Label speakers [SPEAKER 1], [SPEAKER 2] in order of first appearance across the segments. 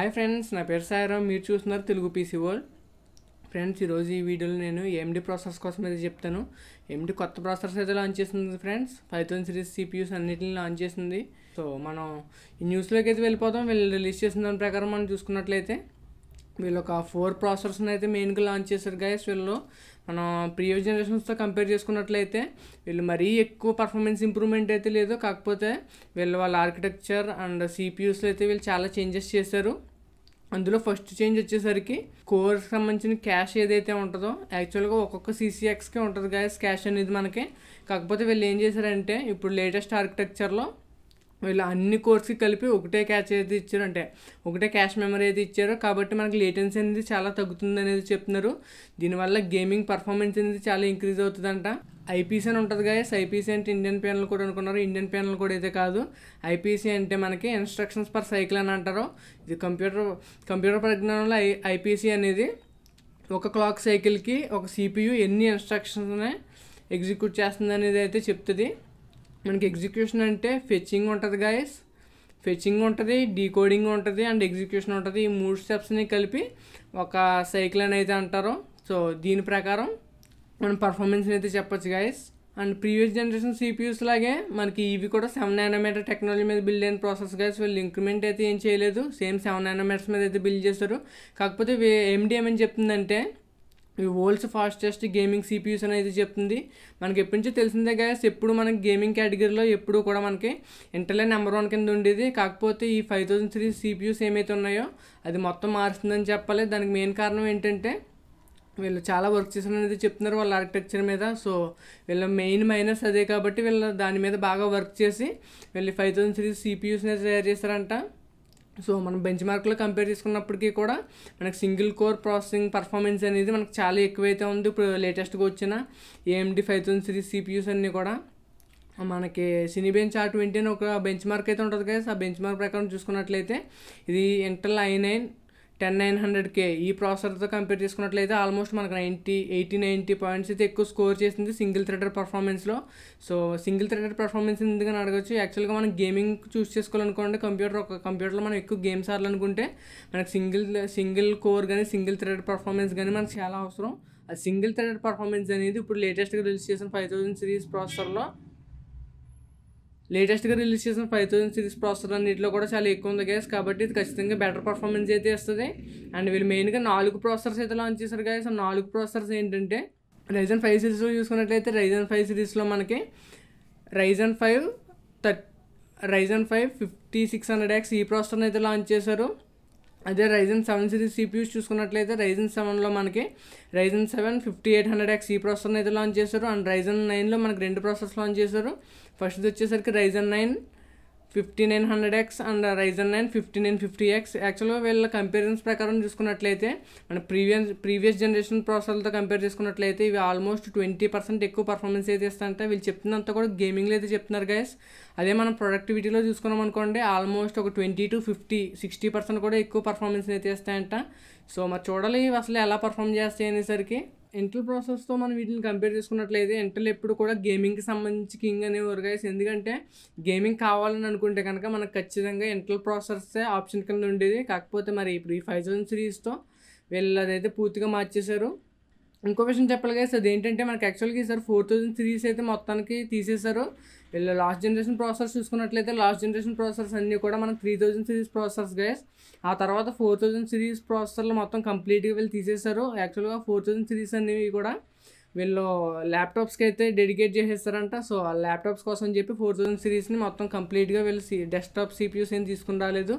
[SPEAKER 1] hi friends నా పేరు సాయిరామ్ మీరు చూస్తున్నారు తెలుగు పీసీ వరల్డ్ ఫ్రెండ్స్ ఈరోజు ఈ వీడియోలో నేను ఎండి ప్రాసెస్ కోసం అయితే చెప్తాను ఎండి కొత్త ప్రాసెస్ అయితే లాంచ్ చేసింది ఫ్రెండ్స్ పైథాన్ సిరీస్ సిపియూస్ అన్నిటిని లాంచ్ చేసింది సో మనం ఈ న్యూస్లోకి అయితే వెళ్ళిపోతాం వీళ్ళు రిలీజ్ చేసిన దాని ప్రకారం మనం చూసుకున్నట్లయితే వీళ్ళు ఒక ఫోర్ ప్రాసెసర్స్ని అయితే మెయిన్గా లాంచ్ చేశారు గైస్ వీళ్ళు మనం ప్రీవియస్ జనరేషన్స్తో కంపేర్ చేసుకున్నట్లయితే వీళ్ళు మరీ ఎక్కువ పర్ఫార్మెన్స్ ఇంప్రూవ్మెంట్ అయితే లేదు కాకపోతే వీళ్ళు వాళ్ళ ఆర్కిటెక్చర్ అండ్ సిపియూస్లో అయితే వీళ్ళు చాలా చేంజెస్ చేశారు అందులో ఫస్ట్ చేంజ్ వచ్చేసరికి కోర్కి సంబంధించిన క్యాష్ ఏదైతే ఉంటుందో యాక్చువల్గా ఒక్కొక్క సీసీఎక్స్కే ఉంటుంది గాయస్ క్యాష్ అనేది మనకి కాకపోతే వీళ్ళు ఏం చేశారంటే ఇప్పుడు లేటెస్ట్ ఆర్కిటెక్చర్లో వీళ్ళు అన్ని కోర్స్కి కలిపి ఒకటే క్యాష్ అయితే ఇచ్చారు అంటే ఒకటే క్యాష్ మెమరీ అయితే ఇచ్చారు కాబట్టి మనకి లేటెన్సీ అనేది చాలా తగ్గుతుంది అనేది చెప్తున్నారు దీనివల్ల గేమింగ్ పర్ఫార్మెన్స్ అనేది చాలా ఇంక్రీజ్ అవుతుందంట ఐపీసీ అని ఉంటుంది గాయస్ ఐపీసీ అంటే ఇండియన్ ప్యానల్ కూడా అనుకున్నారు ఇండియన్ ప్యానల్ కూడా అయితే కాదు ఐపీసీ అంటే మనకి ఇన్స్ట్రక్షన్స్ పర్ సైకిల్ అని అంటారు ఇది కంప్యూటర్ కంప్యూటర్ పరిజ్ఞానంలో ఐ ఐపీసీ అనేది ఒక క్లాక్ సైకిల్కి ఒక సిపియు ఎన్ని ఇన్స్ట్రక్షన్స్ని ఎగ్జిక్యూట్ చేస్తుంది అనేది అయితే చెప్తుంది మనకి ఎగ్జిక్యూషన్ అంటే ఫెచ్చింగ్ ఉంటుంది గాయస్ ఫెచింగ్ ఉంటుంది డీకోడింగ్ ఉంటుంది అండ్ ఎగ్జిక్యూషన్ ఉంటుంది ఈ మూడు స్టెప్స్ని కలిపి ఒక సైకిల్ అని అయితే అంటారు సో దీని ప్రకారం మన పర్ఫార్మెన్స్ అయితే చెప్పొచ్చు guys and previous generation CPUs లాగే మనకి ఇవి కూడా సెవెన్ నానోమీటర్ టెక్నాలజీ మీద బిల్డ్ అయిన ప్రాసెస్ గాయస్ వీళ్ళు ఇంక్రిమెంట్ అయితే ఏం చేయలేదు సేమ్ సెవెన్ నానోమీటర్స్ మీద అయితే బిల్డ్ చేస్తారు కాకపోతే ఎండిఎం ఏమని చెప్తుందంటే ఇవి వరల్డ్స్ ఫాస్టెస్ట్ గేమింగ్ సిపియూస్ అనేది చెప్తుంది మనకి ఎప్పటి నుంచో తెలిసిందే గైస్ ఎప్పుడు మనకి గేమింగ్ కేటగిరీలో ఎప్పుడు కూడా మనకి ఇంటర్లే నెంబర్ వన్ కింద ఉండేది కాకపోతే ఈ ఫైవ్ థౌజండ్ సిరీస్ సిపియూస్ ఏమైతే ఉన్నాయో అది మొత్తం మారుస్తుందని చెప్పాలి దానికి మెయిన్ కారణం ఏంటంటే వీళ్ళు చాలా వర్క్ చేస్తున్నది చెప్తున్నారు వాళ్ళ ఆర్కిటెక్చర్ మీద సో వీళ్ళ మెయిన్ మైనస్ అదే కాబట్టి వీళ్ళు దాని మీద బాగా వర్క్ చేసి వీళ్ళు ఫైవ్ థౌసండ్ సిరీస్ సిపియూస్నే తయారు చేశారంట సో మనం బెంచ్ మార్క్లో కంపేర్ చేసుకున్నప్పటికీ కూడా మనకు సింగిల్ కోర్ ప్రాసెసింగ్ పర్ఫార్మెన్స్ అనేది మనకు చాలా ఎక్కువైతే ఉంది ఇప్పుడు లేటెస్ట్గా వచ్చిన AMD five thousand series CPUs అన్నీ కూడా మనకి సినీ బెంచ్ ఆర్ ట్వంటీ అని ఒక బెంచ్ మార్క్ అయితే ఉంటుంది కదా ఆ బెంచ్ మార్క్ ప్రకారం చూసుకున్నట్లయితే ఇది Intel I nine ten nine hundred K ఈ ప్రాసెసర్తో కంపేర్ చేసుకున్నట్లయితే ఆల్మోస్ట్ మనకు నైంటీ ఎయిటీ నైంటీ పాయింట్స్ అయితే ఎక్కువ స్కోర్ చేసింది సింగిల్ థ్రెడర్ పర్ఫార్మెన్స్లో సో సింగిల్ థ్రెడర్ పర్ఫార్మెన్స్ ఎందుకని అడగచ్చు యాక్చువల్గా మనం గేమింగ్ చూస్ చేసుకోవాలనుకోండి కంప్యూటర్ ఒక కంప్యూటర్లో మనం ఎక్కువ గేమ్స్ ఆడాలనుకుంటే మనకు సింగిల్ సింగిల్ కోర్ కానీ సింగిల్ థ్రెడర్ పర్ఫార్మెన్స్ కానీ మనకు చాలా అవసరం ఆ సింగిల్ థ్రెడర్ పర్ఫార్మెన్స్ అనేది ఇప్పుడు లేటెస్ట్గా రిలీజ్ చేసిన ఫైవ్ థౌసండ్ సిరీస్ ప్రాసెసర్లో లేటెస్ట్గా రిలీజ్ చేసిన ఫైవ్ థౌసండ్ సిరీస్ ప్రాసెసర్ అన్నింటిలో కూడా చాలా ఎక్కువ ఉంది గ్యాస్ కాబట్టి ఇది ఖచ్చితంగా బెటర్ పర్ఫార్మెన్స్ అయితే ఇస్తుంది అండ్ వీళ్ళు మెయిన్గా నాలుగు ప్రాసెసర్స్ అయితే లాంచ్ చేశారు గ్యాస్ ఆ నాలుగు ప్రాసెసర్స్ ఏంటంటే రైజన్ ఫైవ్ సిరీస్లో చూసుకున్నట్లయితే రైజన్ ఫైవ్ సిరీస్లో మనకి రైజన్ ఫైవ్ థర్ Ryzen five fifty six hundred X ఈ ప్రాసెసర్ అయితే లాంచ్ చేశారు అదే రైజన్ సెవెన్ సిరీస్ సిపియూస్ చూసుకున్నట్లయితే రైజన్ సెవెన్లో మనకి Ryzen seven fifty eight hundred X ఈ ప్రాసెస్ అయితే లాంచ్ చేశారు అండ్ రైజన్ నైన్లో మనకి రెండు ప్రాసెస్ లాంచ్ చేశారు ఫస్ట్ది వచ్చేసరికి Ryzen nine fifty nine hundred X and Ryzen nine fifty nine fifty X యాక్చువల్గా వీళ్ళ కంపారిజన్స్ ప్రకారం చూసుకున్నట్లయితే మన ప్రీవియస్ ప్రీవియస్ జనరేషన్ ప్రాసెసర్తో కంపేర్ చేసుకున్నట్లయితే ఇవి ఆల్మోస్ట్ ట్వంటీ పర్సెంట్ ఎక్కువ పర్ఫార్మెన్స్ అయితే ఇస్తారంటే వీళ్ళు చెప్తున్నంత కూడా గేమింగ్లో అయితే చెప్తున్నారు గైస్ అదే మనం ప్రొడక్టివిటీలో చూసుకున్నాం అనుకోండి ఆల్మోస్ట్ ఒక twenty to fifty sixty percent కూడా ఎక్కువ పర్ఫార్మెన్స్ అయితే ఇస్తాయంట సో మరి చూడాలి అసలు ఎలా పర్ఫామ్ చేస్తాయి అనేసరికి ఇంటెల్ ప్రాసెస్తో మనం వీటిని కంపేర్ చేసుకున్నట్లయితే ఇంటెల్ ఎప్పుడు కూడా గేమింగ్కి సంబంధించి కింగ్ అనేవారు గైస్ ఎందుకంటే గేమింగ్ కావాలని అనుకుంటే కనుక మనకు ఖచ్చితంగా ఇంటెల్ ప్రాసెస్సే ఆప్షన్ కింద ఉండేది కాకపోతే మరి ఇప్పుడు ఈ ఫైవ్ సిరీస్తో వీళ్ళు అదైతే పూర్తిగా మార్చేశారు ఇంకో విషయం చెప్పాలి కదా అది ఏంటంటే మనకి యాక్చువల్గా ఈసారి ఫోర్ థౌజండ్ సిరీస్ అయితే మొత్తానికి తీసేశారు వీళ్ళు లాస్ట్ జనరేషన్ ప్రాసెస్ చూసుకున్నట్లయితే లాస్ట్ జనరేషన్ ప్రాసెస్ అన్నీ కూడా మనకు three thousand series process guys ఆ తర్వాత ఫోర్ థౌజండ్ సిరీస్ ప్రాసెసర్లు మొత్తం కంప్లీట్గా వీళ్ళు తీసేశారు యాక్చువల్గా ఫోర్ థౌజండ్ సిరీస్ అనేవి కూడా వీళ్ళు ల్యాప్టాప్స్కి అయితే డెడికేట్ చేసేస్తారంట సో ఆ ల్యాప్టాప్స్ కోసం అని చెప్పి ఫోర్ థౌజండ్ సిరీస్ని మొత్తం కంప్లీట్గా వీళ్ళు సి డెస్క్టాప్ సిపియూస్ ఏం తీసుకుని రాలేదు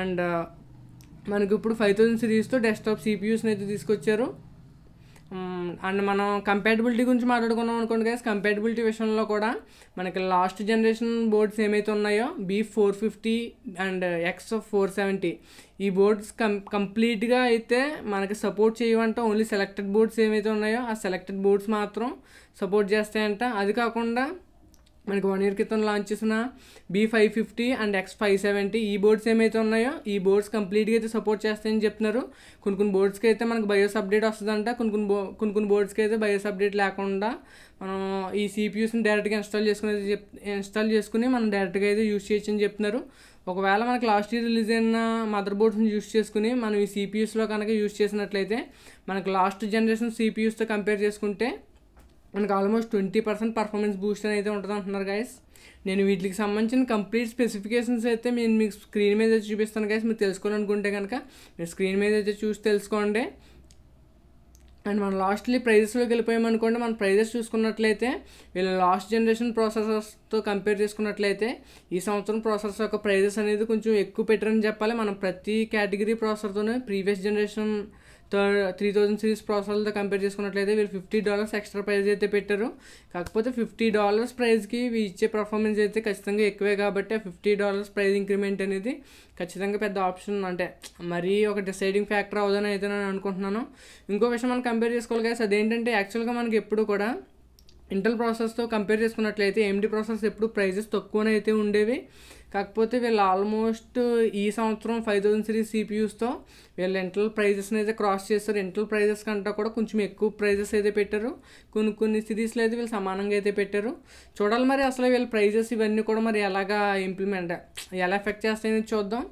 [SPEAKER 1] అండ్ మనకి ఇప్పుడు ఫైవ్ థౌజండ్ సిరీస్తో డెస్క్టాప్ సిపియూస్ని అయితే తీసుకొచ్చారు అండ్ మనం కంపేటబిలిటీ గురించి మాట్లాడుకున్నాం అనుకోండి గైస్ కంపేటబిలిటీ విషయంలో కూడా మనకి లాస్ట్ జనరేషన్ బోర్డ్స్ ఏమైతే ఉన్నాయో B four fifty and X four seventy ఈ బోర్డ్స్ కం కంప్లీట్గా అయితే మనకి సపోర్ట్ చేయమంట ఓన్లీ సెలెక్టెడ్ బోర్డ్స్ ఏమైతే ఉన్నాయో ఆ సెలెక్టెడ్ బోర్డ్స్ మాత్రం సపోర్ట్ చేస్తాయంట అది కాకుండా మనకి వన్ ఇయర్ క్రితం లాంచ్ చేసిన B five fifty and X five seventy ఈ బోర్డ్స్ ఏమైతే ఉన్నాయో ఈ బోర్డ్స్ కంప్లీట్గా అయితే సపోర్ట్ చేస్తాయని చెప్తున్నారు కొన్ని కొన్ని బోర్డ్స్కి అయితే మనకు బయోస్ అప్డేట్ వస్తుందంట కొన్ని కొన్ని బో కొన్ని కొన్ని బోర్డ్స్కి అయితే బయోస్ అప్డేట్ లేకుండా మనం ఈ సిపియూస్ని డైరెక్ట్గా ఇన్స్టాల్ చేసుకుని చెప్ ఇన్స్టాల్ చేసుకుని మనం డైరెక్ట్గా అయితే యూస్ చేయొచ్చు అని చెప్తున్నారు ఒకవేళ మనకి లాస్ట్ ఇయర్ రిలీజ్ అయిన మదర్ బోర్డ్స్ని యూస్ చేసుకుని మనం ఈ సిపియూస్లో కనుక యూస్ చేసినట్లయితే మనకు లాస్ట్ జనరేషన్ సిపియూస్తో కంపేర్ చేసుకుంటే మనకు almost twenty percent performance boost అయితే ఉంటుంది అంటున్నారు గైస్ నేను వీటికి సంబంధించిన కంప్లీట్ స్పెసిఫికేషన్స్ అయితే నేను మీకు స్క్రీన్ మీద చూపిస్తాను గైస్ మీరు తెలుసుకోవాలనుకుంటే కనుక మీరు స్క్రీన్ మీద అయితే చూసి తెలుసుకోండి అండ్ మనం లాస్ట్లీ ప్రైజెస్లోకి వెళ్ళిపోయామనుకోండి మన ప్రైజెస్ చూసుకున్నట్లయితే వీళ్ళ లాస్ట్ జనరేషన్ ప్రాసెసర్స్తో కంపేర్ చేసుకున్నట్లయితే ఈ సంవత్సరం ప్రాసెసర్ యొక్క ప్రైజెస్ అనేది కొంచెం ఎక్కువ పెట్టారని చెప్పాలి మనం ప్రతి కేటగిరీ ప్రాసెసర్తోనే previous generation three thousand series ప్రాసెసర్లతో కంపేర్ చేసుకున్నట్లయితే వీళ్ళు ఫిఫ్టీ డాలర్స్ ఎక్స్ట్రా ప్రైస్ అయితే పెట్టారు కాకపోతే ఫిఫ్టీ డాలర్స్ ప్రైస్కి ఇచ్చే పర్ఫార్మెన్స్ అయితే ఖచ్చితంగా ఎక్కువే కాబట్టి ఫిఫ్టీ డాలర్స్ ప్రైస్ ఇంక్రిమెంట్ అనేది ఖచ్చితంగా పెద్ద ఆప్షన్ అంటే మరీ ఒక డిసైడింగ్ ఫ్యాక్టర్ అవుదని అయితే నేను అనుకుంటున్నాను ఇంకో విషయం మనం కంపేర్ చేసుకోవాలి కదా అదేంటంటే యాక్చువల్గా మనకి ఎప్పుడు కూడా ఇంటర్ ప్రాసెస్తో కంపేర్ చేసుకున్నట్లయితే ఎండి ప్రాసెస్ ఎప్పుడు ప్రైజెస్ తక్కువనైతే అయితే ఉండేవి కాకపోతే వీళ్ళు ఆల్మోస్ట్ ఈ సంవత్సరం ఫైవ్ థౌసండ్ సిరీస్ సిపియూస్తో వీళ్ళు ఇంటర్ ప్రైజెస్ని అయితే క్రాస్ చేస్తారు ఇంటర్ ప్రైజెస్ కంటే కూడా కొంచెం ఎక్కువ ప్రైజెస్ అయితే పెట్టారు కొన్ని కొన్ని సిరీస్లో అయితే వీళ్ళు సమానంగా అయితే పెట్టారు చూడాలి మరి అసలు వీళ్ళ ప్రైజెస్ ఇవన్నీ కూడా మరి ఎలాగా ఇంప్లిమెంట్ ఎలా ఎఫెక్ట్ చేస్తాయని చూద్దాం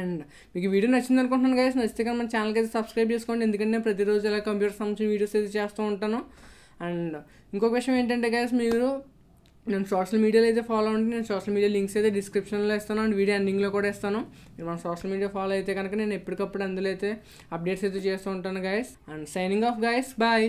[SPEAKER 1] అండ్ మీకు వీడియో నచ్చింది అనుకుంటున్నాను కదా నచ్చితే కానీ మన ఛానల్కి అయితే సబ్స్క్రైబ్ చేసుకోండి ఎందుకంటే నేను ప్రతిరోజు ఇలా కంప్యూటర్ సంబంధించిన వీడియోస్ అయితే చేస్తూ ఉంటాను అండ్ ఇంకొక విషయం ఏంటంటే గైస్ మీరు నేను సోషల్ మీడియాలో అయితే ఫాలో అంటే నేను సోషల్ మీడియా లింక్స్ అయితే డిస్క్రిప్షన్లో ఇస్తాను అండ్ వీడియో ఎండింగ్లో కూడా ఇస్తాను మీరు మన సోషల్ మీడియా ఫాలో అయితే కనుక నేను ఎప్పటికప్పుడు అందులో అయితే అప్డేట్స్ అయితే చేస్తూ ఉంటాను guys and signing off guys bye